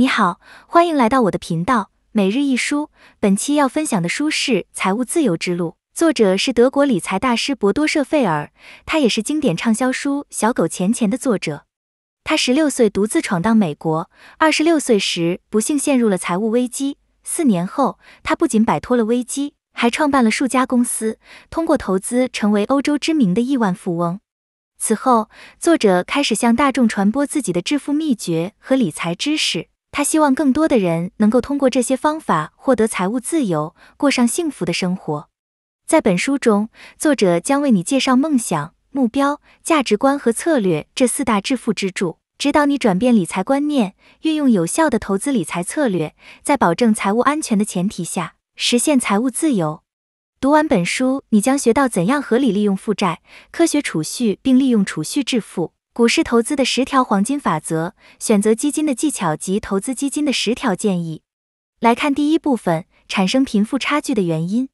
你好，欢迎来到我的频道每日一书。本期要分享的书是《财务自由之路》，作者是德国理财大师博多·舍费尔。他也是经典畅销书《小狗钱钱》的作者。他十六岁独自闯荡美国，二十六岁时不幸陷入了财务危机。四年后，他不仅摆脱了危机，还创办了数家公司，通过投资成为欧洲知名的亿万富翁。此后，作者开始向大众传播自己的致富秘诀和理财知识。他希望更多的人能够通过这些方法获得财务自由，过上幸福的生活。在本书中，作者将为你介绍梦想、目标、价值观和策略这四大致富支柱，指导你转变理财观念，运用有效的投资理财策略，在保证财务安全的前提下实现财务自由。读完本书，你将学到怎样合理利用负债、科学储蓄，并利用储蓄致富。股市投资的十条黄金法则，选择基金的技巧及投资基金的十条建议。来看第一部分，产生贫富差距的原因。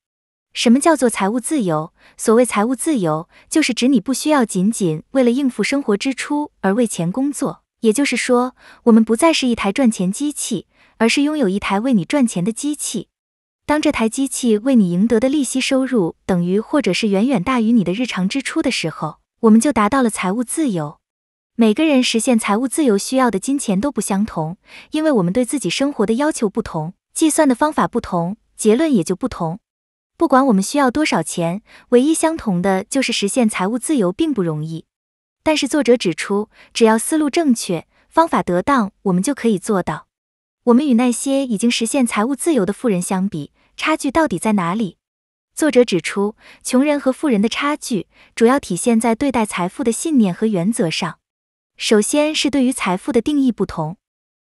什么叫做财务自由？所谓财务自由，就是指你不需要仅仅为了应付生活支出而为钱工作。也就是说，我们不再是一台赚钱机器，而是拥有一台为你赚钱的机器。当这台机器为你赢得的利息收入等于或者是远远大于你的日常支出的时候，我们就达到了财务自由。每个人实现财务自由需要的金钱都不相同，因为我们对自己生活的要求不同，计算的方法不同，结论也就不同。不管我们需要多少钱，唯一相同的就是实现财务自由并不容易。但是作者指出，只要思路正确，方法得当，我们就可以做到。我们与那些已经实现财务自由的富人相比，差距到底在哪里？作者指出，穷人和富人的差距主要体现在对待财富的信念和原则上。首先是对于财富的定义不同，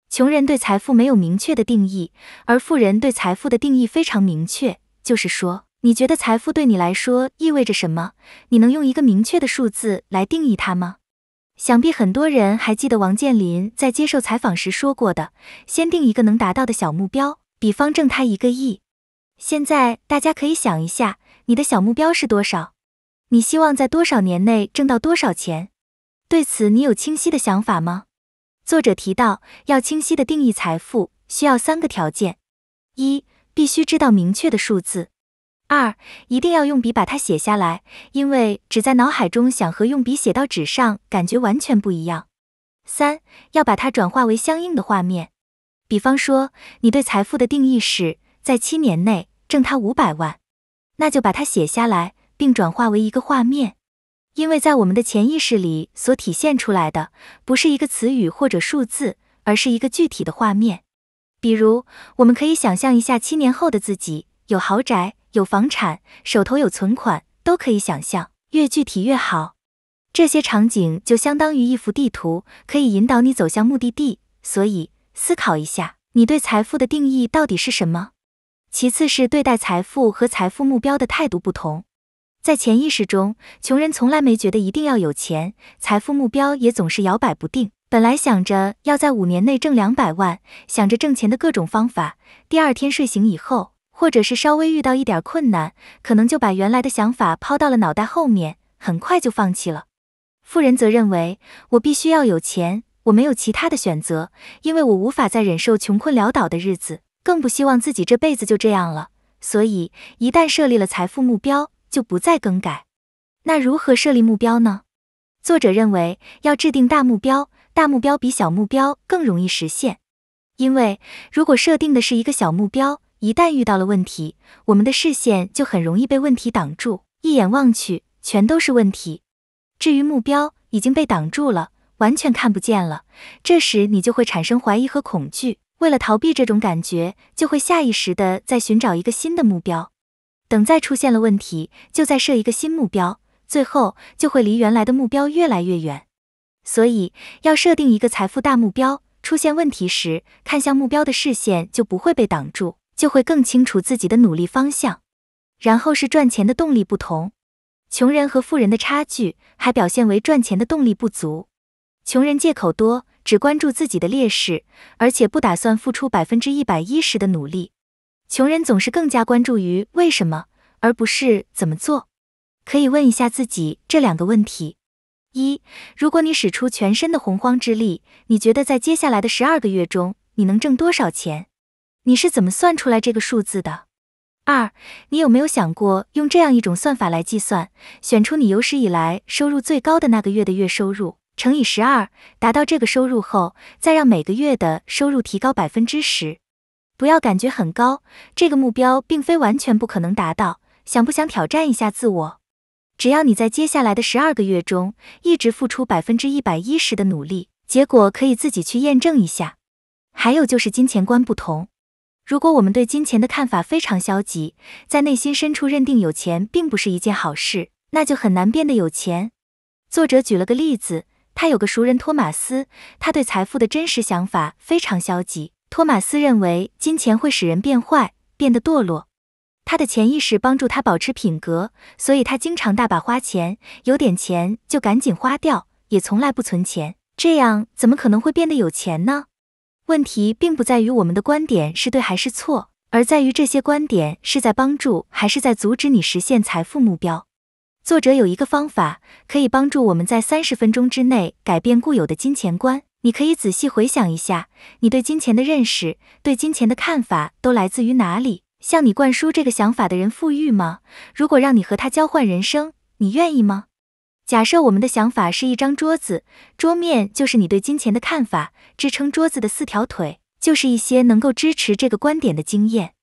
穷人对财富没有明确的定义，而富人对财富的定义非常明确。就是说，你觉得财富对你来说意味着什么？你能用一个明确的数字来定义它吗？想必很多人还记得王健林在接受采访时说过的：“先定一个能达到的小目标，比方挣他一个亿。”现在大家可以想一下，你的小目标是多少？你希望在多少年内挣到多少钱？对此，你有清晰的想法吗？作者提到，要清晰的定义财富，需要三个条件：一，必须知道明确的数字；二，一定要用笔把它写下来，因为只在脑海中想和用笔写到纸上感觉完全不一样；三，要把它转化为相应的画面。比方说，你对财富的定义是在七年内挣它五百万，那就把它写下来，并转化为一个画面。因为在我们的潜意识里所体现出来的，不是一个词语或者数字，而是一个具体的画面。比如，我们可以想象一下七年后的自己，有豪宅，有房产，手头有存款，都可以想象，越具体越好。这些场景就相当于一幅地图，可以引导你走向目的地。所以，思考一下，你对财富的定义到底是什么？其次是对待财富和财富目标的态度不同。在潜意识中，穷人从来没觉得一定要有钱，财富目标也总是摇摆不定。本来想着要在五年内挣两百万，想着挣钱的各种方法。第二天睡醒以后，或者是稍微遇到一点困难，可能就把原来的想法抛到了脑袋后面，很快就放弃了。富人则认为，我必须要有钱，我没有其他的选择，因为我无法再忍受穷困潦倒的日子，更不希望自己这辈子就这样了。所以，一旦设立了财富目标，就不再更改。那如何设立目标呢？作者认为，要制定大目标，大目标比小目标更容易实现。因为如果设定的是一个小目标，一旦遇到了问题，我们的视线就很容易被问题挡住，一眼望去全都是问题。至于目标已经被挡住了，完全看不见了，这时你就会产生怀疑和恐惧。为了逃避这种感觉，就会下意识的在寻找一个新的目标。等再出现了问题，就再设一个新目标，最后就会离原来的目标越来越远。所以要设定一个财富大目标，出现问题时，看向目标的视线就不会被挡住，就会更清楚自己的努力方向。然后是赚钱的动力不同，穷人和富人的差距还表现为赚钱的动力不足。穷人借口多，只关注自己的劣势，而且不打算付出百分之一百一十的努力。穷人总是更加关注于为什么，而不是怎么做。可以问一下自己这两个问题：一、如果你使出全身的洪荒之力，你觉得在接下来的十二个月中，你能挣多少钱？你是怎么算出来这个数字的？二、你有没有想过用这样一种算法来计算，选出你有史以来收入最高的那个月的月收入乘以十二，达到这个收入后，再让每个月的收入提高百分之十？不要感觉很高，这个目标并非完全不可能达到。想不想挑战一下自我？只要你在接下来的十二个月中一直付出百分之一百一十的努力，结果可以自己去验证一下。还有就是金钱观不同。如果我们对金钱的看法非常消极，在内心深处认定有钱并不是一件好事，那就很难变得有钱。作者举了个例子，他有个熟人托马斯，他对财富的真实想法非常消极。托马斯认为，金钱会使人变坏，变得堕落。他的潜意识帮助他保持品格，所以他经常大把花钱，有点钱就赶紧花掉，也从来不存钱。这样怎么可能会变得有钱呢？问题并不在于我们的观点是对还是错，而在于这些观点是在帮助还是在阻止你实现财富目标。作者有一个方法，可以帮助我们在三十分钟之内改变固有的金钱观。你可以仔细回想一下，你对金钱的认识、对金钱的看法都来自于哪里？向你灌输这个想法的人富裕吗？如果让你和他交换人生，你愿意吗？假设我们的想法是一张桌子，桌面就是你对金钱的看法，支撑桌子的四条腿就是一些能够支持这个观点的经验。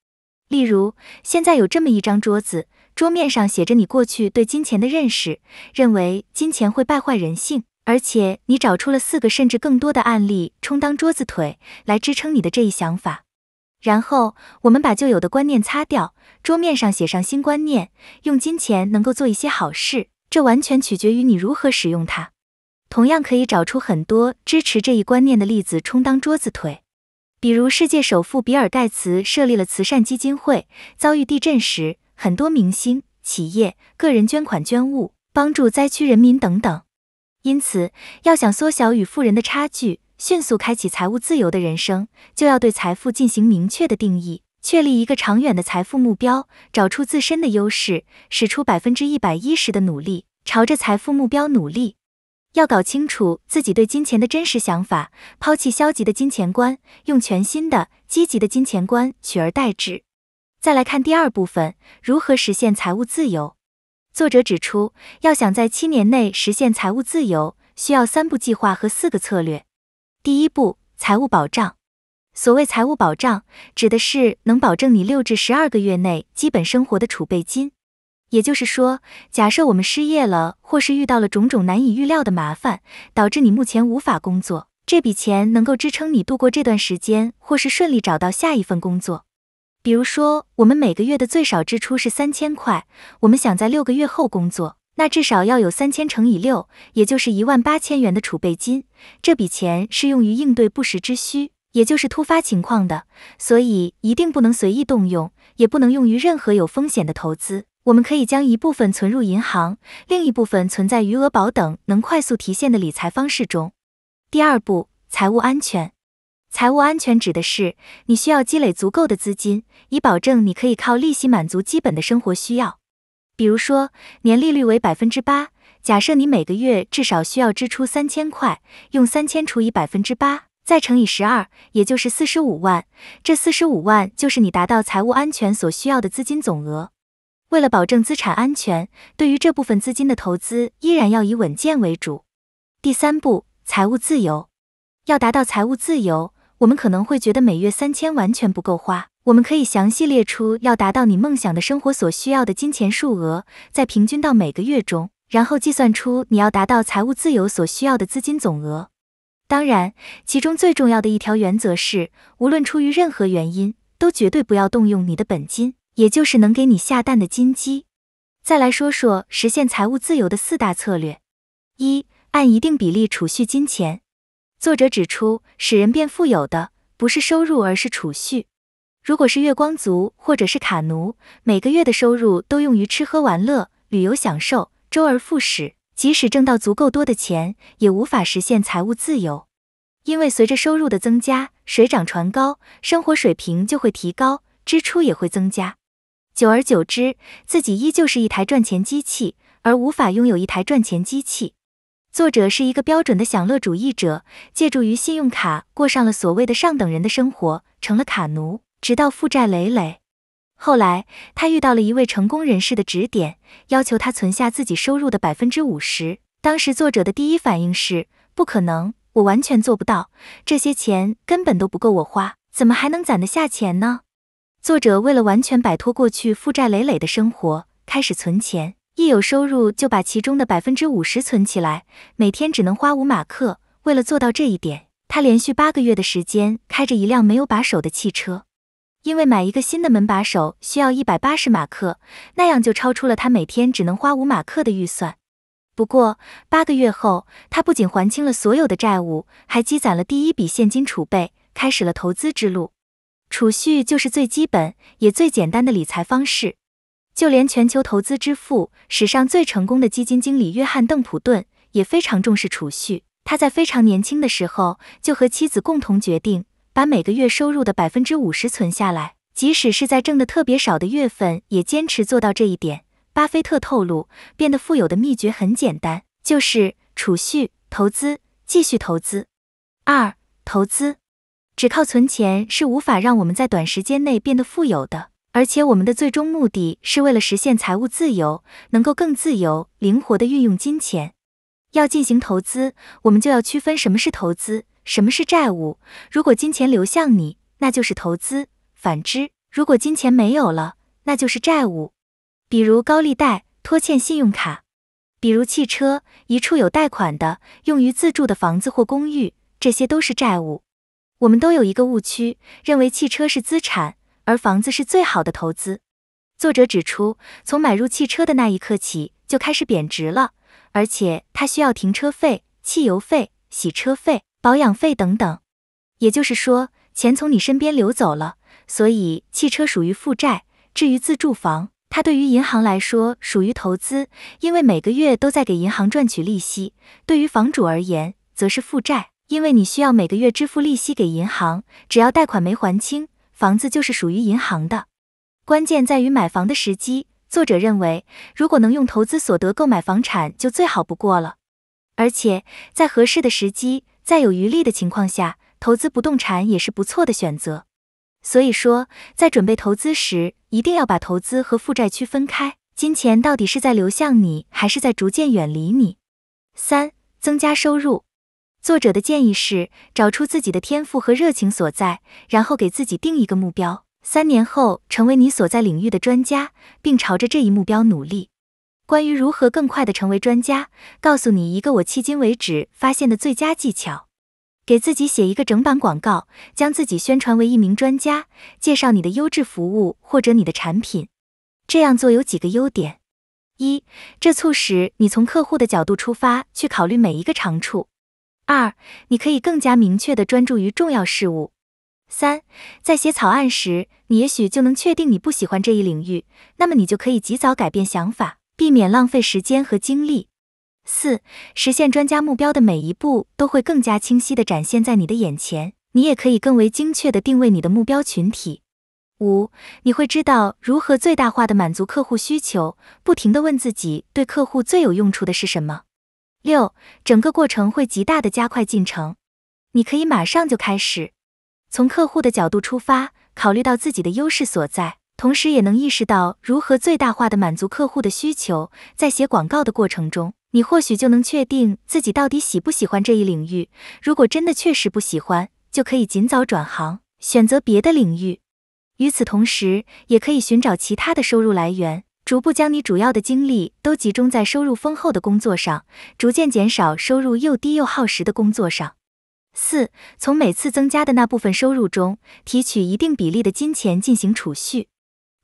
例如，现在有这么一张桌子，桌面上写着你过去对金钱的认识，认为金钱会败坏人性。而且你找出了四个甚至更多的案例，充当桌子腿来支撑你的这一想法。然后我们把旧有的观念擦掉，桌面上写上新观念：用金钱能够做一些好事，这完全取决于你如何使用它。同样可以找出很多支持这一观念的例子，充当桌子腿，比如世界首富比尔·盖茨设立了慈善基金会，遭遇地震时，很多明星、企业、个人捐款捐物，帮助灾区人民等等。因此，要想缩小与富人的差距，迅速开启财务自由的人生，就要对财富进行明确的定义，确立一个长远的财富目标，找出自身的优势，使出百分之一百一十的努力，朝着财富目标努力。要搞清楚自己对金钱的真实想法，抛弃消极的金钱观，用全新的、积极的金钱观取而代之。再来看第二部分：如何实现财务自由。作者指出，要想在七年内实现财务自由，需要三步计划和四个策略。第一步，财务保障。所谓财务保障，指的是能保证你六至十二个月内基本生活的储备金。也就是说，假设我们失业了，或是遇到了种种难以预料的麻烦，导致你目前无法工作，这笔钱能够支撑你度过这段时间，或是顺利找到下一份工作。比如说，我们每个月的最少支出是三千块，我们想在六个月后工作，那至少要有三千乘以六，也就是一万八千元的储备金。这笔钱是用于应对不时之需，也就是突发情况的，所以一定不能随意动用，也不能用于任何有风险的投资。我们可以将一部分存入银行，另一部分存在余额宝等能快速提现的理财方式中。第二步，财务安全。财务安全指的是你需要积累足够的资金，以保证你可以靠利息满足基本的生活需要。比如说，年利率为百分之八，假设你每个月至少需要支出三千块，用三千除以百分之八，再乘以十二，也就是四十五万。这四十五万就是你达到财务安全所需要的资金总额。为了保证资产安全，对于这部分资金的投资依然要以稳健为主。第三步，财务自由。要达到财务自由。我们可能会觉得每月三千完全不够花。我们可以详细列出要达到你梦想的生活所需要的金钱数额，再平均到每个月中，然后计算出你要达到财务自由所需要的资金总额。当然，其中最重要的一条原则是，无论出于任何原因，都绝对不要动用你的本金，也就是能给你下蛋的金鸡。再来说说实现财务自由的四大策略：一、按一定比例储蓄金钱。作者指出，使人变富有的不是收入，而是储蓄。如果是月光族或者是卡奴，每个月的收入都用于吃喝玩乐、旅游享受，周而复始。即使挣到足够多的钱，也无法实现财务自由，因为随着收入的增加，水涨船高，生活水平就会提高，支出也会增加。久而久之，自己依旧是一台赚钱机器，而无法拥有一台赚钱机器。作者是一个标准的享乐主义者，借助于信用卡过上了所谓的上等人的生活，成了卡奴，直到负债累累。后来，他遇到了一位成功人士的指点，要求他存下自己收入的百分之五十。当时，作者的第一反应是：不可能，我完全做不到，这些钱根本都不够我花，怎么还能攒得下钱呢？作者为了完全摆脱过去负债累累的生活，开始存钱。一有收入就把其中的百分之五十存起来，每天只能花五马克。为了做到这一点，他连续八个月的时间开着一辆没有把手的汽车，因为买一个新的门把手需要一百八十马克，那样就超出了他每天只能花五马克的预算。不过八个月后，他不仅还清了所有的债务，还积攒了第一笔现金储备，开始了投资之路。储蓄就是最基本也最简单的理财方式。就连全球投资之父、史上最成功的基金经理约翰·邓普顿也非常重视储蓄。他在非常年轻的时候就和妻子共同决定，把每个月收入的百分之五十存下来，即使是在挣得特别少的月份，也坚持做到这一点。巴菲特透露，变得富有的秘诀很简单，就是储蓄、投资、继续投资。二、投资只靠存钱是无法让我们在短时间内变得富有的。而且我们的最终目的是为了实现财务自由，能够更自由、灵活地运用金钱。要进行投资，我们就要区分什么是投资，什么是债务。如果金钱流向你，那就是投资；反之，如果金钱没有了，那就是债务。比如高利贷、拖欠信用卡，比如汽车一处有贷款的、用于自住的房子或公寓，这些都是债务。我们都有一个误区，认为汽车是资产。而房子是最好的投资。作者指出，从买入汽车的那一刻起，就开始贬值了，而且它需要停车费、汽油费、洗车费、保养费等等。也就是说，钱从你身边流走了。所以，汽车属于负债。至于自住房，它对于银行来说属于投资，因为每个月都在给银行赚取利息。对于房主而言，则是负债，因为你需要每个月支付利息给银行。只要贷款没还清。房子就是属于银行的，关键在于买房的时机。作者认为，如果能用投资所得购买房产，就最好不过了。而且在合适的时机、再有余力的情况下，投资不动产也是不错的选择。所以说，在准备投资时，一定要把投资和负债区分开。金钱到底是在流向你，还是在逐渐远离你？三、增加收入。作者的建议是找出自己的天赋和热情所在，然后给自己定一个目标，三年后成为你所在领域的专家，并朝着这一目标努力。关于如何更快的成为专家，告诉你一个我迄今为止发现的最佳技巧：给自己写一个整版广告，将自己宣传为一名专家，介绍你的优质服务或者你的产品。这样做有几个优点：一，这促使你从客户的角度出发去考虑每一个长处。二，你可以更加明确地专注于重要事物。三，在写草案时，你也许就能确定你不喜欢这一领域，那么你就可以及早改变想法，避免浪费时间和精力。四，实现专家目标的每一步都会更加清晰地展现在你的眼前，你也可以更为精确地定位你的目标群体。五，你会知道如何最大化的满足客户需求，不停的问自己对客户最有用处的是什么。六，整个过程会极大的加快进程，你可以马上就开始。从客户的角度出发，考虑到自己的优势所在，同时也能意识到如何最大化的满足客户的需求。在写广告的过程中，你或许就能确定自己到底喜不喜欢这一领域。如果真的确实不喜欢，就可以尽早转行，选择别的领域。与此同时，也可以寻找其他的收入来源。逐步将你主要的精力都集中在收入丰厚的工作上，逐渐减少收入又低又耗时的工作上。四，从每次增加的那部分收入中提取一定比例的金钱进行储蓄，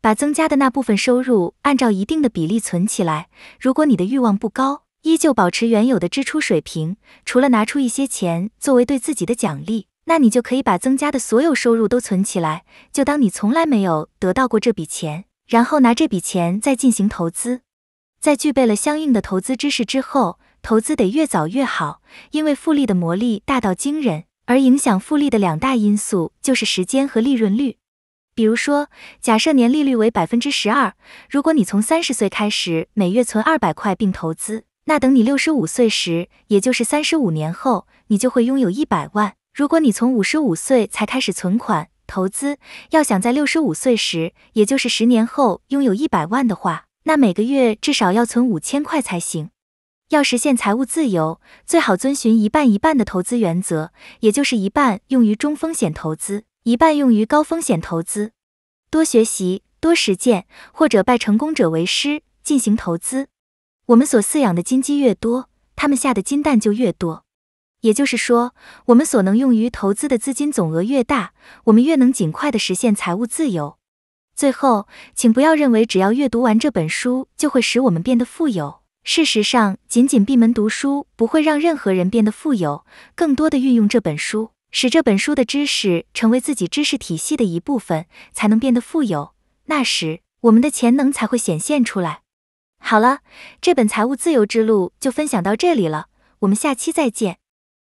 把增加的那部分收入按照一定的比例存起来。如果你的欲望不高，依旧保持原有的支出水平，除了拿出一些钱作为对自己的奖励，那你就可以把增加的所有收入都存起来，就当你从来没有得到过这笔钱。然后拿这笔钱再进行投资，在具备了相应的投资知识之后，投资得越早越好，因为复利的魔力大到惊人。而影响复利的两大因素就是时间和利润率。比如说，假设年利率为百分之十二，如果你从三十岁开始每月存二百块并投资，那等你六十五岁时，也就是三十五年后，你就会拥有一百万。如果你从五十五岁才开始存款，投资要想在六十五岁时，也就是十年后拥有一百万的话，那每个月至少要存五千块才行。要实现财务自由，最好遵循一半一半的投资原则，也就是一半用于中风险投资，一半用于高风险投资。多学习，多实践，或者拜成功者为师进行投资。我们所饲养的金鸡越多，它们下的金蛋就越多。也就是说，我们所能用于投资的资金总额越大，我们越能尽快地实现财务自由。最后，请不要认为只要阅读完这本书就会使我们变得富有。事实上，仅仅闭门读书不会让任何人变得富有。更多的运用这本书，使这本书的知识成为自己知识体系的一部分，才能变得富有。那时，我们的潜能才会显现出来。好了，这本《财务自由之路》就分享到这里了，我们下期再见。